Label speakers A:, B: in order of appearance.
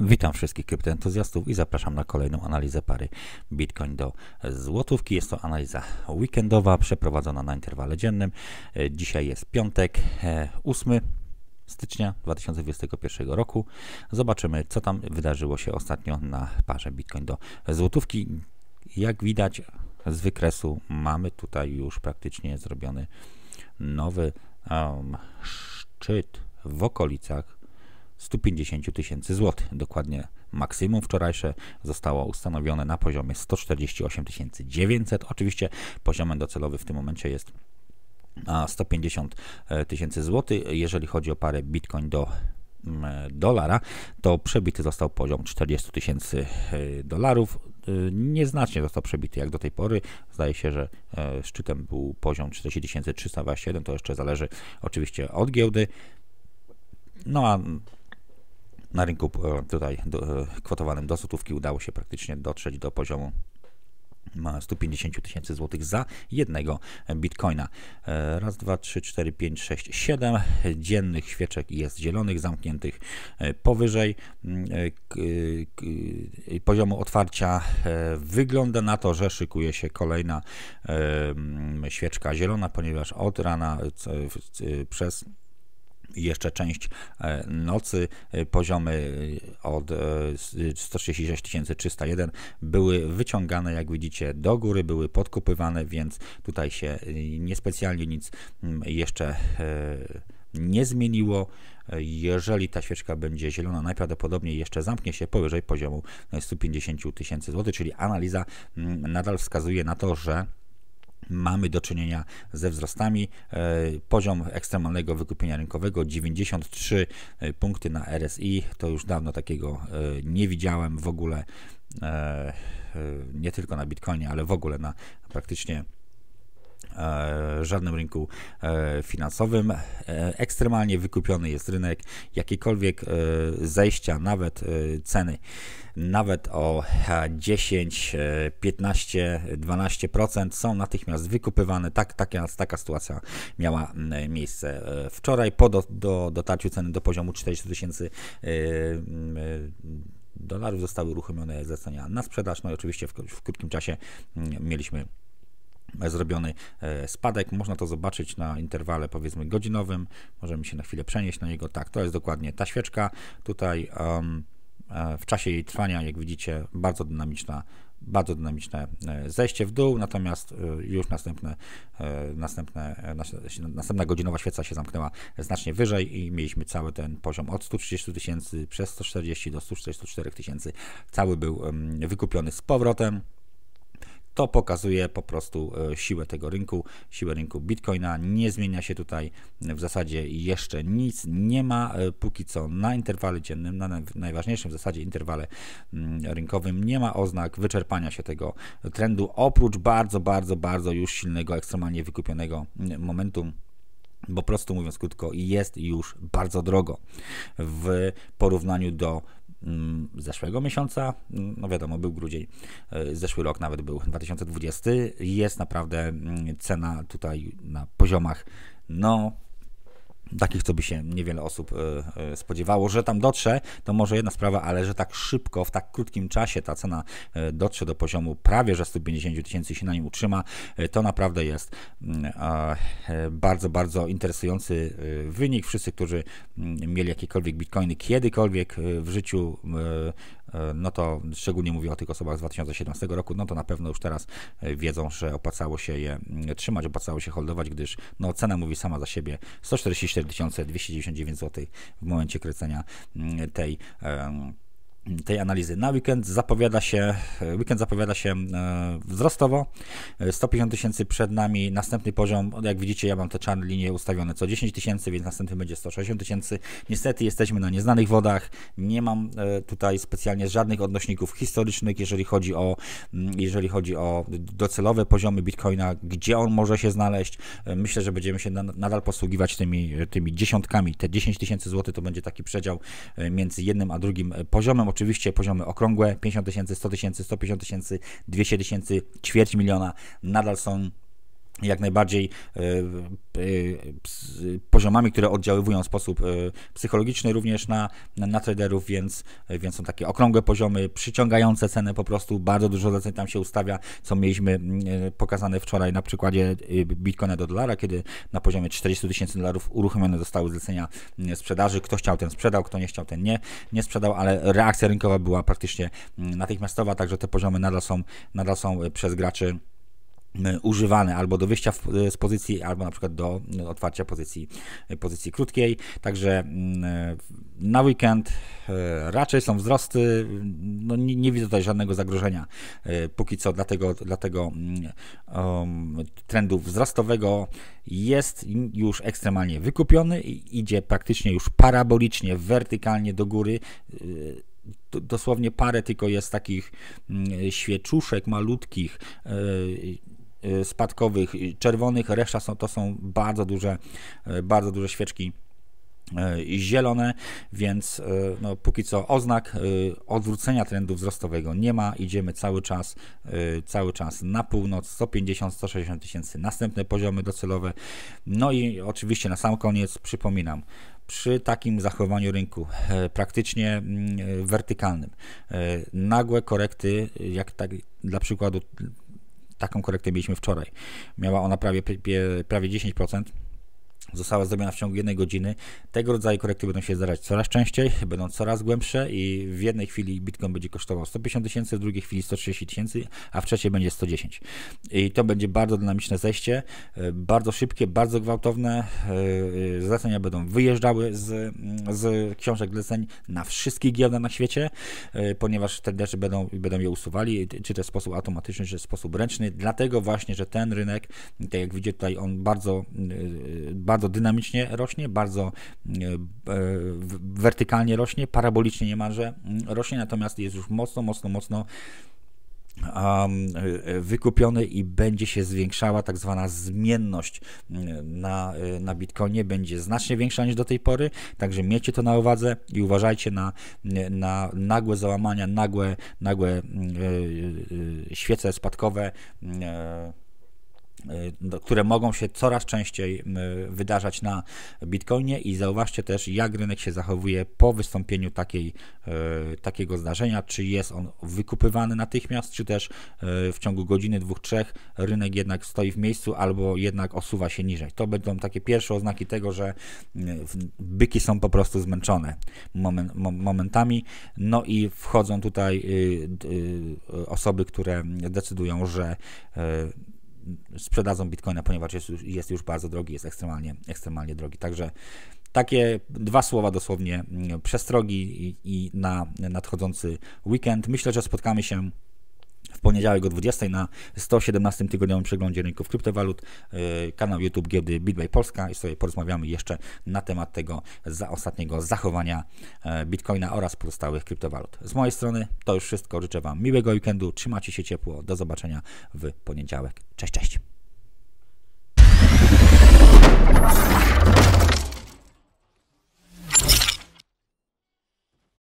A: Witam wszystkich kryptoentuzjastów i zapraszam na kolejną analizę pary Bitcoin do złotówki. Jest to analiza weekendowa przeprowadzona na interwale dziennym. Dzisiaj jest piątek, 8 e, stycznia 2021 roku. Zobaczymy, co tam wydarzyło się ostatnio na parze Bitcoin do złotówki. Jak widać z wykresu mamy tutaj już praktycznie zrobiony nowy um, szczyt w okolicach 150 tysięcy złotych. Dokładnie maksimum wczorajsze zostało ustanowione na poziomie 148 900. Oczywiście poziomem docelowy w tym momencie jest 150 e, tysięcy złotych. Jeżeli chodzi o parę bitcoin do dolara, to przebity został poziom 40 tysięcy e, dolarów. E, nieznacznie został przebity jak do tej pory. Zdaje się, że szczytem był poziom 40 327. To jeszcze zależy oczywiście od giełdy. No a na rynku e, tutaj do, e, kwotowanym do złotówki udało się praktycznie dotrzeć do poziomu 150 e, tysięcy złotych za jednego bitcoina. Raz, dwa, trzy, cztery, pięć, sześć, siedem dziennych świeczek jest zielonych, zamkniętych powyżej mm, poziomu otwarcia. Wygląda na to, że szykuje się kolejna świeczka zielona, ponieważ od rana przez jeszcze część e, nocy. E, poziomy e, od 136 301 były wyciągane, jak widzicie, do góry, były podkupywane, więc tutaj się niespecjalnie nic mm, jeszcze nie zmieniło. Jeżeli ta świeczka będzie zielona, najprawdopodobniej jeszcze zamknie się powyżej poziomu 150 tysięcy złotych, czyli analiza mm, nadal wskazuje na to, że mamy do czynienia ze wzrostami. E, poziom ekstremalnego wykupienia rynkowego 93 e, punkty na RSI. To już dawno takiego e, nie widziałem w ogóle, nie tylko na Bitcoinie, ale w ogóle na praktycznie E, żadnym rynku e, finansowym. E, ekstremalnie wykupiony jest rynek. Jakiekolwiek zejścia, nawet ceny, nawet o 10, 15, 12% są natychmiast wykupywane. Tak, taka, taka sytuacja miała miejsce wczoraj po do, do dotarciu ceny do poziomu 40 tysięcy dolarów zostały uruchomione zlecenia na sprzedaż. No i oczywiście w, w krótkim czasie mieliśmy zrobiony e, spadek. Można to zobaczyć na interwale powiedzmy godzinowym. Możemy się na chwilę przenieść na jego. Tak, to jest dokładnie ta świeczka. Tutaj um, e, w czasie jej trwania, jak widzicie, bardzo dynamiczna bardzo dynamiczne e, zejście w dół, natomiast już następne, następne, następna godzinowa świeca się zamknęła znacznie wyżej i mieliśmy cały ten poziom od 130 tysięcy przez 140 do 144 tysięcy. Cały był wykupiony z powrotem. To pokazuje po prostu e, siłę tego rynku, siłę rynku Bitcoina. Nie zmienia się tutaj w zasadzie jeszcze nic. Nie ma e, póki co na interwale dziennym, na najważniejszym w zasadzie interwale mm, rynkowym, nie ma oznak wyczerpania się tego trendu, oprócz bardzo, bardzo, bardzo już silnego, ekstremalnie wykupionego mm, momentu bo prosto mówiąc krótko, jest już bardzo drogo w porównaniu do Mm, zeszłego miesiąca, mm, no wiadomo, był grudzień, e, zeszły rok nawet był 2020, jest naprawdę mm, cena tutaj na poziomach, no takich, co by się niewiele osób e, e, spodziewało, że tam dotrze, to może jedna sprawa, ale że tak szybko, w tak krótkim czasie ta cena e, dotrze do poziomu prawie że 150 tysięcy się na nim utrzyma, to naprawdę jest mm, bardzo, bardzo interesujący wynik. Wszyscy, którzy mm, mieli jakiekolwiek bitcoiny kiedykolwiek w życiu, no to szczególnie mówię o tych osobach z 2017 roku, no to na pewno już teraz wiedzą, że opłacało się je mm, trzymać, opłacało się holdować, gdyż no, cena mówi sama za siebie 144 4299 zł w momencie krecenia mm, tej tej analizy. Na weekend zapowiada się, weekend zapowiada się e, wzrostowo. 150 e, tysięcy przed nami, następny poziom, jak widzicie, ja mam te czarne linie ustawione co 10 tysięcy, więc następny będzie 160 tysięcy. Niestety jesteśmy na nieznanych wodach, nie mam e, tutaj specjalnie żadnych odnośników historycznych, jeżeli chodzi o, jeżeli chodzi o docelowe poziomy Bitcoina, gdzie on może się znaleźć. Myślę, że będziemy się nadal posługiwać tymi, tymi dziesiątkami. Te 10 tysięcy złotych to będzie taki przedział między jednym a drugim poziomem. Oczywiście poziomy okrągłe, 50 tysięcy, 100 tysięcy, 150 tysięcy, 200 tysięcy, ćwierć miliona nadal są jak najbardziej e, e, poziomami, które oddziaływują w sposób e, psychologiczny również na, na traderów, więc, więc są takie okrągłe poziomy, przyciągające ceny po prostu, bardzo dużo zleceń tam się ustawia, co mieliśmy pokazane wczoraj na przykładzie Bitcoina do dolara, kiedy na poziomie 40 tysięcy dolarów uruchomione zostały zlecenia sprzedaży, kto chciał ten sprzedał, kto nie chciał ten nie, nie sprzedał, ale reakcja rynkowa była praktycznie natychmiastowa, także te poziomy nadal są, nadal są przez graczy Y, używane albo do wyjścia y, z pozycji, albo na przykład do y, otwarcia pozycji, pozycji krótkiej. Także mm, na weekend raczej są wzrosty. No, nie, nie widzę tutaj żadnego zagrożenia póki co dla tego, dla tego mm, um, trendu wzrostowego. Jest już ekstremalnie wykupiony i idzie praktycznie już parabolicznie, wertykalnie do góry dosłownie parę tylko jest takich mm, świeczuszek malutkich Y, spadkowych, czerwonych, reszta są, to są bardzo duże, y, bardzo duże świeczki y, zielone, więc no, póki co oznak odwrócenia trendu wzrostowego nie ma, idziemy cały czas, cały czas na północ, 150-160 tysięcy, następne poziomy docelowe, no i oczywiście na sam koniec przypominam, przy takim zachowaniu rynku, e, praktycznie mm, e, wertykalnym, e, nagłe korekty, jak tak dla przykładu Taką korektę mieliśmy wczoraj. Miała ona prawie, prawie 10% została zrobiona w ciągu jednej godziny. Tego rodzaju korekty będą się zdarzać coraz częściej, będą coraz głębsze i w jednej chwili Bitcoin będzie kosztował 150 tysięcy, w drugiej chwili 130 tysięcy, a w trzeciej będzie 110. I to będzie bardzo dynamiczne zejście, e, bardzo szybkie, bardzo gwałtowne. E, e, zlecenia będą wyjeżdżały z, z książek zleceń na wszystkich giełdach na świecie, ponieważ te rzeczy będą, będą je usuwali, czy to w sposób automatyczny, czy w sposób ręczny. Dlatego właśnie, że ten rynek, tak jak widzicie tutaj, on bardzo, bardzo bardzo dynamicznie rośnie, bardzo e, e, wertykalnie rośnie, parabolicznie niemalże mm, rośnie, natomiast jest już mocno, mocno, mocno e, wykupiony i będzie się zwiększała tak zwana zmienność mm, na, na Bitcoinie, będzie znacznie większa niż do tej pory, także miejcie to na uwadze i uważajcie na, na nagłe załamania, nagłe, nagłe yy, yy, świece spadkowe. Yy które mogą się coraz częściej wydarzać na Bitcoinie i zauważcie też, jak rynek się zachowuje po wystąpieniu takiej, e, takiego zdarzenia, czy jest on wykupywany natychmiast, czy też e, w ciągu godziny, dwóch, trzech rynek jednak stoi w miejscu albo jednak osuwa się niżej. To będą takie pierwsze oznaki tego, że byki są po prostu zmęczone momentami, no i wchodzą tutaj y, y, osoby, które decydują, że e, sprzedadzą bitcoina, ponieważ jest, jest już bardzo drogi, jest ekstremalnie, ekstremalnie drogi. Także takie dwa słowa dosłownie mm, przestrogi i, i na nadchodzący weekend. Myślę, że spotkamy się w poniedziałek o 20 na 117 tygodniowym przeglądzie rynków kryptowalut, y, kanał YouTube giełdy Bitway Polska i sobie porozmawiamy jeszcze na temat tego za ostatniego zachowania y, Bitcoina oraz pozostałych kryptowalut. Z mojej strony to już wszystko. Życzę Wam miłego weekendu, trzymajcie się ciepło, do zobaczenia w poniedziałek. Cześć, cześć!